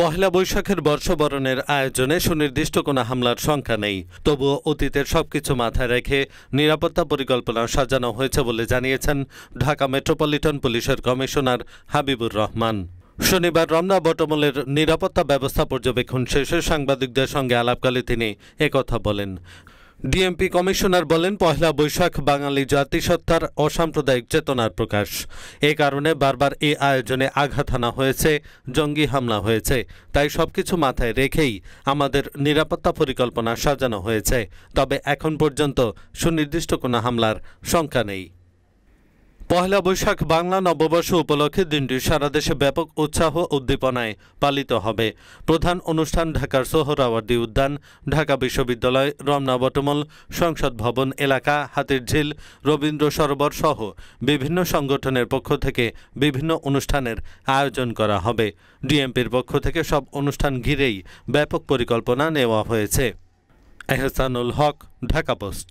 পহেলা বৈশাখের বর্ষবরণের আয়োজনে সুনির্দিষ্ট কোনো হামলার সংখ্যা নেই তবুও অতীতের সবকিছু মাথায় রেখে নিরাপত্তা পরিকল্পনা সাজানো হয়েছে বলে জানিয়েছেন ঢাকা মেট্রোপলিটন পুলিশের কমিশনার হাবিবুর রহমান শনিবার রমনা বটমলের নিরাপত্তা ব্যবস্থা পর্যবেক্ষণ শেষে সাংবাদিকদের সঙ্গে আলাপকালে তিনি একথা বলেন ডিএমপি কমিশনার বলেন পহেলা বৈশাখ বাঙালি জাতিসত্তার অসাম্প্রদায়িক চেতনার প্রকাশ এ কারণে বারবার এ আয়োজনে আঘাত আনা হয়েছে জঙ্গি হামলা হয়েছে তাই সবকিছু মাথায় রেখেই আমাদের নিরাপত্তা পরিকল্পনা সাজানো হয়েছে তবে এখন পর্যন্ত সুনির্দিষ্ট কোনো হামলার শঙ্কা নেই পহেলা বৈশাখ বাংলা নববর্ষ উপলক্ষে দিনটি সারা দেশে ব্যাপক উৎসাহ উদ্দীপনায় পালিত হবে প্রধান অনুষ্ঠান ঢাকার সোহরাওয়ার্দি উদ্যান ঢাকা বিশ্ববিদ্যালয় রমনা বটমল সংসদ ভবন এলাকা হাতিরঝিল রবীন্দ্র সরোবর সহ বিভিন্ন সংগঠনের পক্ষ থেকে বিভিন্ন অনুষ্ঠানের আয়োজন করা হবে ডিএমপির পক্ষ থেকে সব অনুষ্ঠান ঘিরেই ব্যাপক পরিকল্পনা নেওয়া হয়েছে এহসানুল হক ঢাকা পোস্ট